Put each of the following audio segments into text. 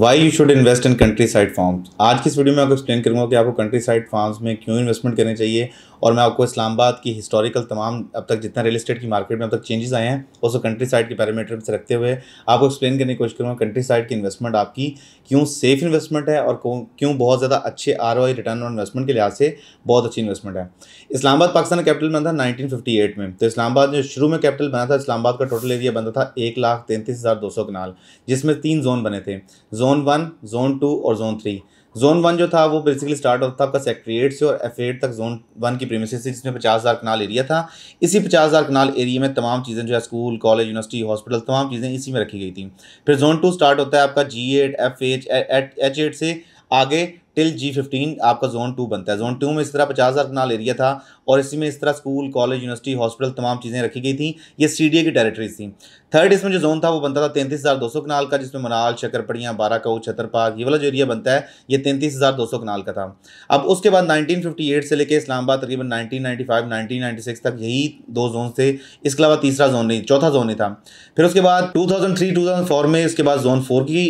Y you should invest in countryside farm आज की इस वीडियो में आपको एक्सप्लेन करूंगा कि आपको कंट्री साइड फार्म में क्यों इन्वेस्टमेंट करनी चाहिए और मैं आपको इस्लामाबाद की हिस्टोरिकल तमाम अब तक जितना रियल इस्टेट की मार्केट में अब तक चेंजेस आए हैं उसको कंट्री साइड के पैरामीटर से रखते हुए आपको एक्सप्लेन करने की कोशिश करूँगा कंट्री साइड की इन्वेस्टमेंट आपकी क्यों सेफ इन्वेस्टमेंट है और क्यों बहुत ज़्यादा अच्छे आर रिटर्न ऑन इन्वेस्टमेंट के लिहाज से बहुत अच्छी इन्वेस्टमेंट है इस्लामाबाद पाकिस्तान कैपिटल बना था नाइनटीन में तो इस्लामाबाद जो शुरू में कैपिटल बना था इस्लामाबाद का टोटल एरिया बनता था एक लाख तैंतीस हज़ार दो सौ कनाल जिसमें तीन जोन बने थे जोन वन जोन टू और जोन थ्री जोन वन जो था वो बेसिकली स्टार्ट होता था आपका एट से और एफरेट तक जोन वन की प्रीमिस थी जिसमें पचास हज़ार कनाल एरिया था इसी पचास हज़ार कनाल एरिया में तमाम चीज़ें जो है स्कूल कॉलेज यूनिवर्सिटी हॉस्पिटल तमाम चीज़ें इसी में रखी गई थी फिर जोन टू स्टार्ट होता है आपका G eight F H H eight से आगे टिल जी फिफ्टीन आपका जोन टू बनता है जोन टू में इस तरह पचास हज़ार कनाल एरिया था और इसी में इस तरह स्कूल कॉलेज यूनिवर्सिटी हॉस्पिटल तमाम चीज़ें रखी गई थी ये सी की टेरेटरीज थी थर्ड इसमें जो जोन था वो बनता था तैंतीस हज़ार दो सौ कनाल का जिसमें मनाल शकरपड़ियाँ कऊ छतरपाक ये वाला जो एरिया बनता है ये तैंतीस हज़ार दो सौ कनाल का था अब उसके बाद नाइनटीन फिफ्टी एट से लेकर इस्लामाबाद तकरीबन nineteen ninety five nineteen six तक यही दो जोन थे इसके अलावा तीसरा जोन नहीं चौथा जोन नहीं था फिर उसके बाद two thousand three two thousand four में इसके बाद जोन फोर की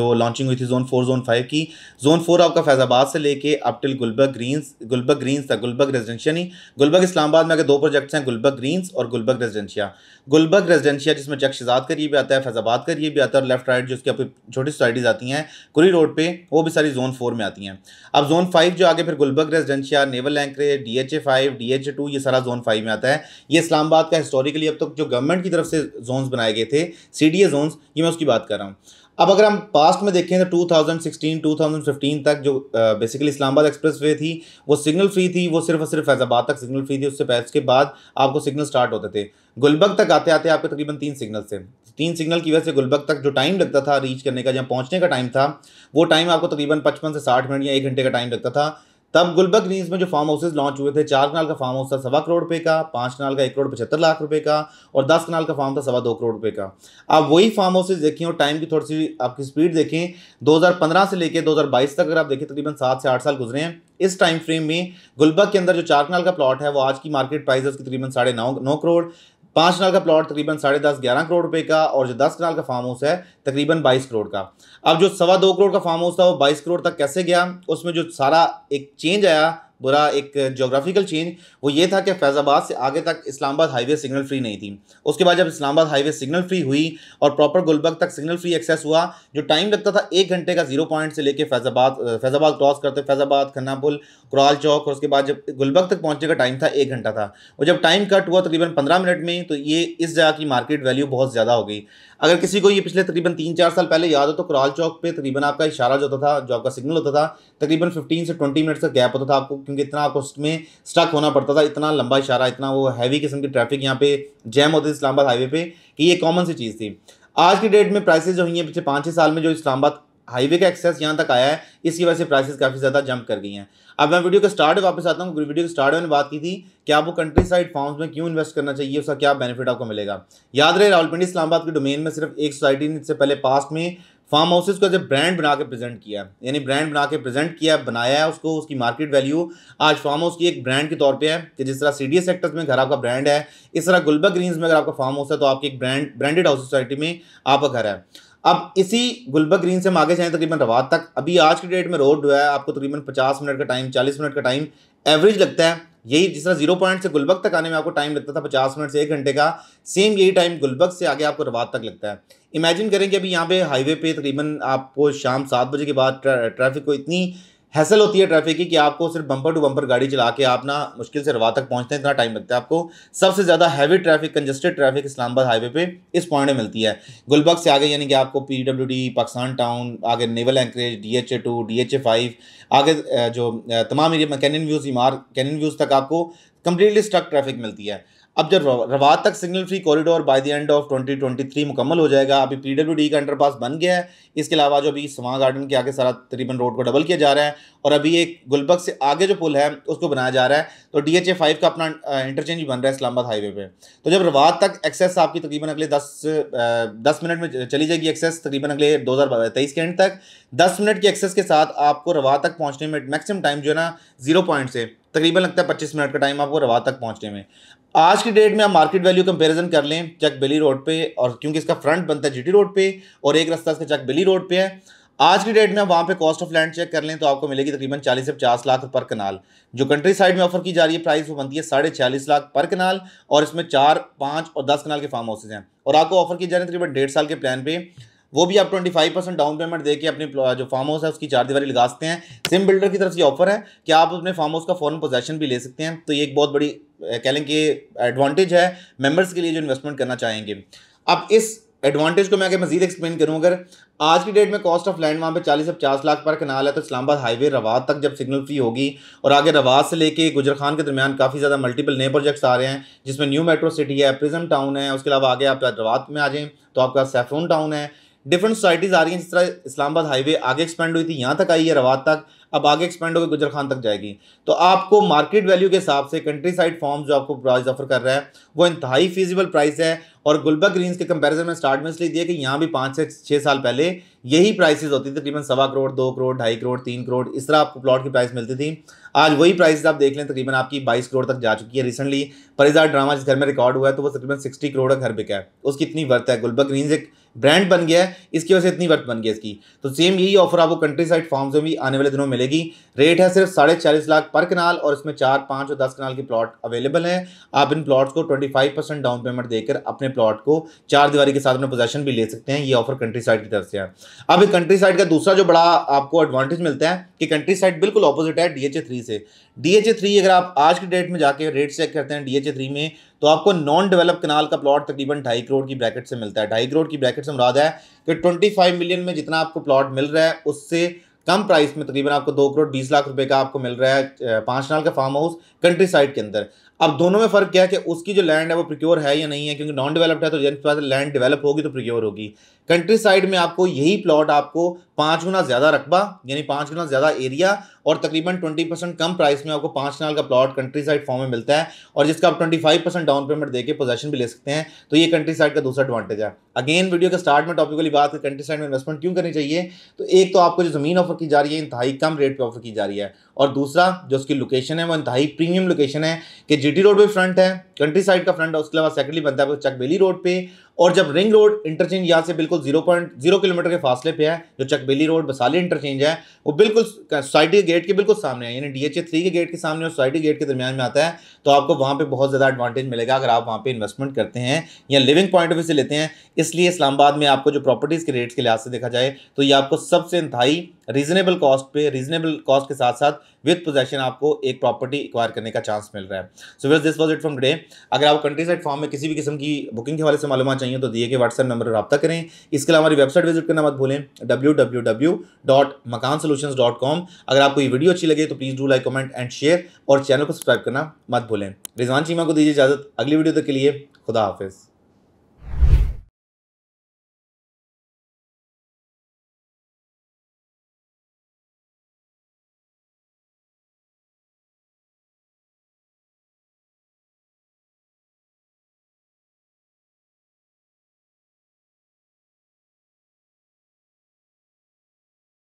जो लॉन्चिंग हुई थी जोन फोर जोन फाइव की जोन फोर आपका फैज़ाबाद से लेकर up till Gulberg green Gulberg green था गुलबर्ग रेजिडेंशियल नहीं गुलबर्ग इस्लामाबाद में अगर दो प्रोजेक्ट्स हैं गुलबर्ग ग्रीन्स और गुलबर्ग रेजिडेंशिया गुलबर्ग रेजिडेंशिया जिसमें जक जक्शजाद भी आता है फैजाबाद करीब भी आता है और लेफ्ट राइट जो उसकी अपनी छोटी सोसाइटीज़ आती हैं कुरी रोड पर वो भी सारी जोन फोर में आती हैं अब जोन फाइव जो आगे फिर Gulberg residential naval anchorage D H A five D H A two ये सारा जोन फाइव में आता है ये इस्लामाबाद का हिस्टोरिकली अब तक जो गवर्नमेंट की तरफ से जोन बनाए गए थे सी डी ए जोन ये मैं उसकी बात कर रहा हूँ अब अगर हम पास्ट में देखें तो 2016, 2015 तक जो बेसिकली इस्लामाबाद एक्सप्रेस वे थी वो सिग्नल फ्री थी वो सिर्फ और सिर्फ फैजाबाद तक सिग्नल फ्री थी उससे पैस के बाद आपको सिग्नल स्टार्ट होते थे गुलबर्ग तक आते आते आपके तकरीबन तीन सिग्नल थे तीन सिग्नल की वजह से गुलबर्ग तक जो टाइम लगता था रीच करने का जहाँ पहुँचने का टाइम था वो टाइम आपको तकरीबन पचपन से साठ मिनट या एक घंटे का टाइम लगता था तब गुलबर्ग ग्रीन्स में जो फार्म हाउसेज लॉन्च हुए थे चार कनाल का फार्म हाउस था सवा करोड़ रुपये का पाँच कनाल का एक करोड़ पचहत्तर लाख रुपए का और दस कनाल का फार्म था सवा दो करोड़ रुपए का आप वही फार्म हाउसेज देखें और टाइम की थोड़ी सी आपकी स्पीड देखें 2015 से लेकर 2022 तक अगर आप देखें तकरीबन सात से आठ साल गुजरे हैं इस टाइम फ्रेम में गुलबर्ग के अंदर जो चार कनाल का प्लॉट है वो आज की मार्केट प्राइस है उसकी तकरीबन साढ़े नौ नौ करोड़ पाँच कनाल का प्लॉट तकरीबन साढ़े दस ग्यारह करोड़ रुपए का और जो दस कनाल का फार्म हाउस है तकरीबन बाईस करोड़ का अब जो सवा दो करोड़ का फार्म हाउस था वो बाईस करोड़ तक कैसे गया उसमें जो सारा एक चेंज आया बुरा एक जोग्राफिकल चेंज वो ये था कि फैज़ाबाद से आगे तक इस्लामाबाद हाईवे सिग्नल फ्री नहीं थी उसके बाद जब इस्लामाबाद हाईवे सिग्नल फ्री हुई और प्रॉपर गुलबर्ग तक सिग्नल फ्री एक्सेस हुआ जो टाइम लगता था एक घंटे का जीरो पॉइंट से लेके फैज़ाबाद फैज़ाबाद क्रॉस करते फैज़ाबाद खन्नापुल पुल कुराल चौक और उसके बाद जब गुलबर्ग तक पहुँचने का टाइम था एक घंटा था और जब टाइम कट हुआ तकरीबन पंद्रह मिनट में तो ये इस जगह की मार्केट वैल्यू बहुत ज़्यादा हो गई अगर किसी को ये पिछले तकरीबन तीन चार साल पहले याद हो तो कुराल चौक पर तकरीबन आपका इशारा जो होता था जो आपका सिग्नल होता था तकरीबन फिफ्टीन से ट्वेंटी मिनट्स का गैप होता था आपको क्योंकि इतना आपको उसमें स्टक होना पड़ता था इतना लंबा इशारा इतना वो हैवी किस्म की ट्रैफिक यहाँ पे जैम होती थी इस्लामाबाद हाईवे पे कि ये कॉमन सी चीज़ थी आज की डेट में प्राइसेस जो हुई हैं पिछले पाँच छः साल में जो इस्लामाबाद हाईवे का एक्सेस यहाँ तक आया है इसकी वजह से प्राइसेस काफ़ी ज़्यादा जंप कर गई हैं अब मैं वीडियो के स्टार्ट वापस आता हूँ वीडियो के स्टार्ट में बात की थी कि आपको कंट्री साइड फॉर्म्स में क्यों इन्वेस्ट करना चाहिए उसका क्या बेनिफिट आपको मिलेगा याद रहे रावलपिंडी इस्लामाबाद के डोमेन में सिर्फ एक सोसाइटी ने इससे पहले पास्ट में फार्म हाउसेज को जब ब्रांड बना के प्रेजेंट किया यानी ब्रांड बना के प्रेजेंट किया बनाया है उसको उसकी मार्केट वैल्यू आज फार्म हाउस की एक ब्रांड के तौर पे है कि जिस तरह सी डी सेक्टर्स में घर आपका ब्रांड है इस तरह गुलबर्ग ग्रीन्स में अगर आपका फार्म हाउस है तो आपकी एक ब्रांड ब्रांडेड हाउस सोसाइटी में आपका घर है अब इसी गुलबर्ग ग्रीन से हम आगे जाएँ तकरीबन रवात तक अभी आज की डेट में रोड जो है आपको तकरीबन पचास मिनट का टाइम चालीस मिनट का टाइम एवरेज लगता है यही जिस तरह जीरो पॉइंट से गुलबर्ग तक आने में आपको टाइम लगता था पचास मिनट से एक घंटे का सेम यही टाइम गुलबर्ग से आगे आपको रवात तक लगता है इमेजिन करें कि अभी यहाँ पे हाईवे पे तकरीबन आपको शाम सात बजे के बाद ट्रैफिक को इतनी हैसल होती है ट्रैफिक की कि आपको सिर्फ बम्पर टू बम्पर गाड़ी चला के आप ना मुश्किल से रवा तक पहुंचते हैं इतना टाइम लगता है आपको सबसे ज़्यादा heavy traffic congested traffic Islamabad highway पे इस पॉइंट में मिलती है गुलबर्ग से आगे यानी कि आपको P W D Pakistan town आगे naval anchorage D H A two D H A five आगे जो तमाम एरिया में व्यूज़ इमार कैनन व्यूज़ तक आपको कंप्लीटली स्ट्रक ट्रैफिक मिलती है अब जब रवात तक signal free corridor by the end of 2023 मुकम्मल हो जाएगा अभी पीडब्ल्यूडी का अंडरपास बन गया है इसके अलावा जो अभी समा गार्डन के आगे सारा तकरीबन रोड को डबल किया जा रहा है और अभी एक गुलबक से आगे जो पुल है उसको बनाया जा रहा है तो डी एच ए फाइव का अपना इंटरचेंज बन रहा है इस्लामाबाद हाईवे पर तो जब रवात तक एक्सेस आपकी तकरीबन अगले दस दस मिनट में चली जाएगी एक्सेस तकरीबन अगले दो हज़ार तेईस के एंड तक दस मिनट की एक्सेस के साथ आपको रवा तक पहुँचने में मैक्सिमम टाइम जो है ना जीरो पॉइंट से तकरीबन लगता है पच्चीस मिनट का टाइम आपको रवा तक पहुँचने में आज की डेट में आप मार्केट वैल्यू कंपैरिजन कर लें चक बेली रोड पे और क्योंकि इसका फ्रंट बनता है जीटी रोड पे और एक रास्ता इसका चक बेली रोड पे है आज की डेट में आप वहाँ पे कॉस्ट ऑफ लैंड चेक कर लें तो आपको मिलेगी तकरीबन 40 से 50 लाख पर कनाल जो कंट्री साइड में ऑफर की जा रही है प्राइस वो बनती है साढ़े छियालीस लाख पर कनाल और इसमें चार पाँच और दस कनाल के फार्म हाउसेज हैं और आपको ऑफर की जा रही है तकरीबन डेढ़ साल के प्लान पर वो भी आप twenty five percent down payment देके अपनी जो फार्म हाउस है उसकी चार दीवारी लगा सकते हैं सिम बिल्डर की तरफ से ऑफर है कि आप अपने फार्म हाउस का फॉरन पोजेशन भी ले सकते हैं तो ये एक बहुत बड़ी कह लें कि एडवांटेज है मेम्बर्स के लिए जो इन्वेस्टमेंट करना चाहेंगे अब इस एडवांटेज को मैं आगे मजीद एक्सप्लेन करूँ अगर आज की डेट में कॉस्ट ऑफ लैंड वहाँ पे चालीस से पचास लाख पर कनाल है तो इस्लामाबाद हाईवे रवाद तक जब सिग्नल फ्री होगी और आगे रवाद से लेके गुजर खान के दरमियान काफ़ी ज़्यादा मल्टीपल नए प्रोजेक्ट्स आ रहे हैं जिसमें न्यू मेट्रो सिटी है प्रिजम टाउन है उसके अलावा आगे आप रवाद में आ जाएँ तो आपका सैफरून टाउन है डिफरेंट सोसाइटीज़ आ रही हैं जिस तरह इस्लामाबाद हाईवे आगे एक्सपेंड हुई थी यहाँ तक आई है रवात तक अब आगे एक्सपेंड होकर गुजर खान तक जाएगी तो आपको मार्केट वैल्यू के हिसाब से कंट्री साइड फॉर्म जो आपको प्राइस ऑफर कर रहा है वो इंतहाई फीजिबल प्राइस है और गुलबर्ग ग्रीन्स के कंपैरिजन में स्टार्ट में इसलिए दिया कि यहाँ भी पाँच से छः साल पहले यही प्राइसेस होती थी तकरीबन सवा करोड़ दो करोड़ ढाई करोड़ तीन करोड़ इस तरह आपको प्लॉट की प्राइस मिलती थी आज वही प्राइस आप देख लें तकरीबन आपकी बाईस करोड़ तक जा चुकी है रिसेंटली परिजार ड्रामा जिस घर में रिकॉर्ड हुआ है तो वो तकरीबन सिक्सटी करोड़ का घर बिका है उसकी इतनी वर्थ है गुलबर्ग ग्रीन्स एक ब्रांड बन गया है इसकी वजह से इतनी वर्थ बन गया इसकी तो सेम यही ऑफर आपको कंट्री साइड फॉर्म में भी आने वाले दिनों मिलेगी रेट है सिर्फ साढ़े चालीस लाख पर कनाल और इसमें चार पाँच और दस कनाल के प्लॉट अवेलेबल हैं आप इन प्लॉट्स को twenty five percent down payment देकर अपने प्लॉट को चार दीवारी के साथ में पोजेशन भी ले सकते हैं ये ऑफर कंट्री साइड की तरफ से है अब एक कंट्री साइड का दूसरा जो बड़ा आपको एडवांटेज मिलता है कि कंट्री साइड बिल्कुल ऑपोजिट है डीएचए थ्री से डीएचए थ्री अगर आप आज की डेट में जाकर रेट चेक करते हैं डीएचए थ्री में तो आपको नॉन डेवलप कनाल का प्लॉट तकरीबन ढाई करोड़ की ब्रैकेट से मिलता है ढाई करोड़ की ब्रैकेट से मुराद है कि ट्वेंटी फाइव मिलियन में जितना आपको प्लॉट मिल रहा है उससे कम प्राइस में तकरीबन आपको दो करोड़ बीस लाख रुपए का आपको मिल रहा है पांच नाल का फार्म हाउस कंट्री साइड के अंदर अब दोनों में फ़र्क क्या है कि उसकी जो लैंड है वो प्रिक्योर है या नहीं है क्योंकि नॉन डेवलप्ड है तो जिनके पास लैंड डेवलप होगी तो प्रिक्योर होगी कंट्री साइड में आपको यही प्लॉट आपको पांच गुना ज़्यादा रकबा यानी पांच गुना ज़्यादा एरिया और तकरीबन ट्वेंटी परसेंट कम प्राइस में आपको पाँच नाल का प्लॉट कंट्री साइड फॉर्म में मिलता है और जिसका आप twenty five percent down payment देकर पोजेशन भी ले सकते हैं तो ये कंट्री साइड का दूसरा एडवांटेज है अगेन वीडियो के स्टार्ट में टॉपिक वाली बात है कंट्री साइड में इन्वेस्टमेंट क्यों करनी चाहिए तो एक तो आपको जो ज़मीन ऑफर की जा रही है इंतहाई कम रेट पर ऑफर की जा रही है और दूसरा जो उसकी लोकेशन है वो इंतहाई प्रीमियम लोकेशन है कि जी रोड भी फ्रंट है कंट्री साइड का फ्रंट उसके अलावा सेकंडली बनता है चक बेली रोड पे और जब रिंग रोड इंटरचेंज यहाँ से बिल्कुल जीरो पॉइंट जीरो किलोमीटर के फासले पे है जो चक बेली रोड बसाली इंटरचेंज है वो बिल्कुल सोसाइटी के गेट के बिल्कुल सामने है यानी डी एच ए थ्री के गेट के सामने और सोसाइटी गेट के दरमियान में आता है तो आपको वहाँ पर बहुत ज़्यादा एडवांटेज मिलेगा अगर आप वहाँ पर इन्वेस्टमेंट करते हैं या लिविंग पॉइंट ऑफ व्यू से लेते हैं इसलिए इस्लामाबाद में आपको जो प्रॉपर्टीज़ के रेट्स के लिहाज से देखा जाए तो ये आपको सबसे इंतई रीजनेबल कॉस्ट पे रीजनेबल कॉस्ट के साथ साथ विथ पोजेशन आपको एक प्रॉपर्टी एक्वायर करने का चांस मिल रहा है so guys this was it from today अगर आप कंट्री साइड फॉर्म में किसी भी किस्म की बुकिंग के हवाले से मालूम चाहिए तो दिए गए व्हाट्सएप नंबर पर रब्ता करें इसके अलावा हमारी वेबसाइट विजिट करना मत भूलें W W W dot Makaan solution dot com अगर आपको ये वीडियो अच्छी लगे तो please do like comment and share और चैनल को सब्सक्राइब करना मत भूलें रिजवान चीमा को दीजिए इजाज़त अगली वीडियो तक के लिए खुदा हाफिज़